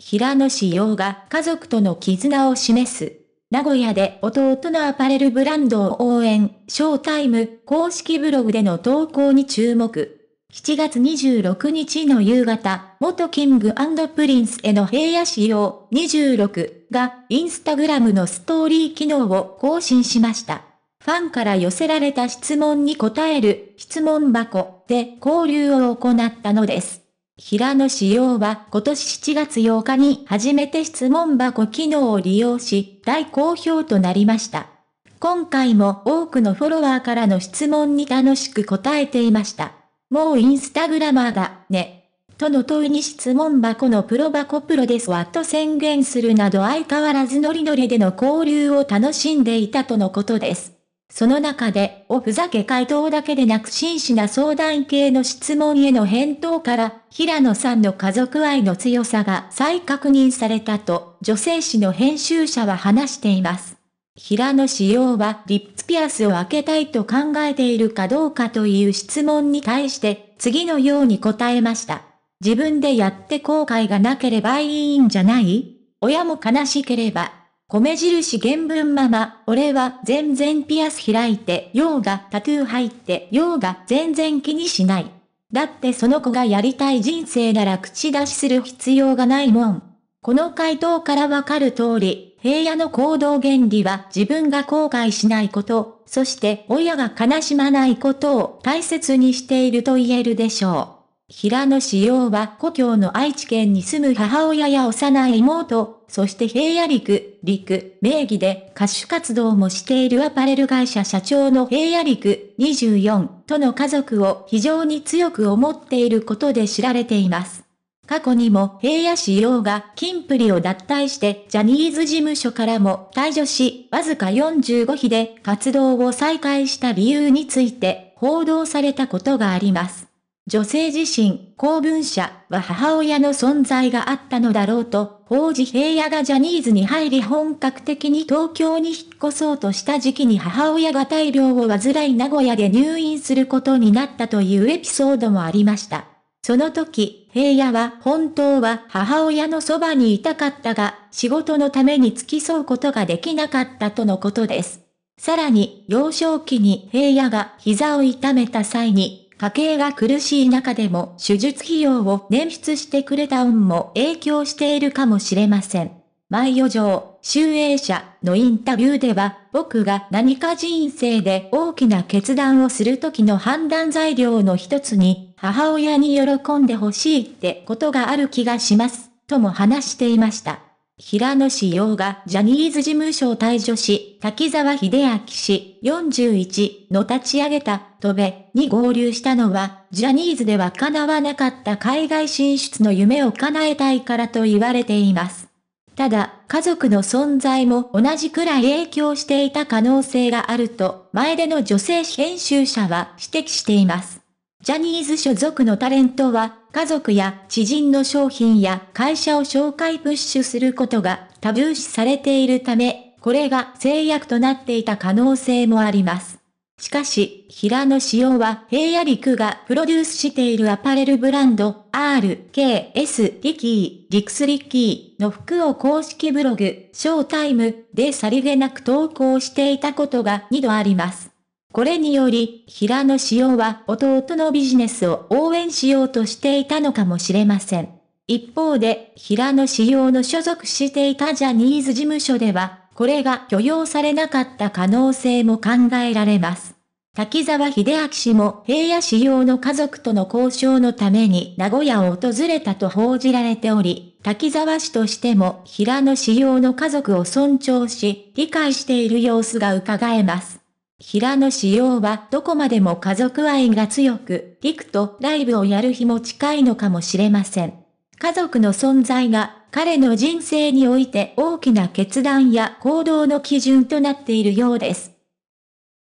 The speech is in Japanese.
平野紫耀が家族との絆を示す。名古屋で弟のアパレルブランドを応援、ショータイム公式ブログでの投稿に注目。7月26日の夕方、元キングプリンスへの平野仕様26がインスタグラムのストーリー機能を更新しました。ファンから寄せられた質問に答える質問箱で交流を行ったのです。平野紫耀は今年7月8日に初めて質問箱機能を利用し、大好評となりました。今回も多くのフォロワーからの質問に楽しく答えていました。もうインスタグラマーだ、ね。との問いに質問箱のプロ箱プロですわと宣言するなど相変わらずノリノリでの交流を楽しんでいたとのことです。その中で、おふざけ回答だけでなく真摯な相談系の質問への返答から、平野さんの家族愛の強さが再確認されたと、女性誌の編集者は話しています。平野仕様はリップスピアスを開けたいと考えているかどうかという質問に対して、次のように答えました。自分でやって後悔がなければいいんじゃない親も悲しければ米印原文ママ、俺は全然ピアス開いて、用がタトゥー入って、用が全然気にしない。だってその子がやりたい人生なら口出しする必要がないもん。この回答からわかる通り、平野の行動原理は自分が後悔しないこと、そして親が悲しまないことを大切にしていると言えるでしょう。平野志陽は故郷の愛知県に住む母親や幼い妹、そして平野陸、陸、名義で歌手活動もしているアパレル会社社長の平野陸、24との家族を非常に強く思っていることで知られています。過去にも平野市陽が金プリを脱退してジャニーズ事務所からも退場し、わずか45日で活動を再開した理由について報道されたことがあります。女性自身、公文社は母親の存在があったのだろうと、法事平野がジャニーズに入り本格的に東京に引っ越そうとした時期に母親が大病を患い名古屋で入院することになったというエピソードもありました。その時、平野は本当は母親のそばにいたかったが、仕事のために付き添うことができなかったとのことです。さらに、幼少期に平野が膝を痛めた際に、家計が苦しい中でも手術費用を捻出してくれた運も影響しているかもしれません。毎余剰、集英社のインタビューでは、僕が何か人生で大きな決断をするときの判断材料の一つに、母親に喜んでほしいってことがある気がします、とも話していました。平野志陽がジャニーズ事務所を退所し、滝沢秀明氏41の立ち上げた、戸部に合流したのは、ジャニーズでは叶わなかった海外進出の夢を叶えたいからと言われています。ただ、家族の存在も同じくらい影響していた可能性があると、前での女性編集者は指摘しています。ジャニーズ所属のタレントは、家族や知人の商品や会社を紹介プッシュすることがタブー視されているため、これが制約となっていた可能性もあります。しかし、平野紫耀は平野陸がプロデュースしているアパレルブランド RKS リキー、リクスリッキーの服を公式ブログ、ショータイムでさりげなく投稿していたことが2度あります。これにより、平野紫耀は弟のビジネスを応援しようとしていたのかもしれません。一方で、平野紫耀の所属していたジャニーズ事務所では、これが許容されなかった可能性も考えられます。滝沢秀明氏も平野市用の家族との交渉のために名古屋を訪れたと報じられており、滝沢氏としても平野市用の家族を尊重し、理解している様子が伺えます。平野市用はどこまでも家族愛が強く、陸とライブをやる日も近いのかもしれません。家族の存在が彼の人生において大きな決断や行動の基準となっているようです。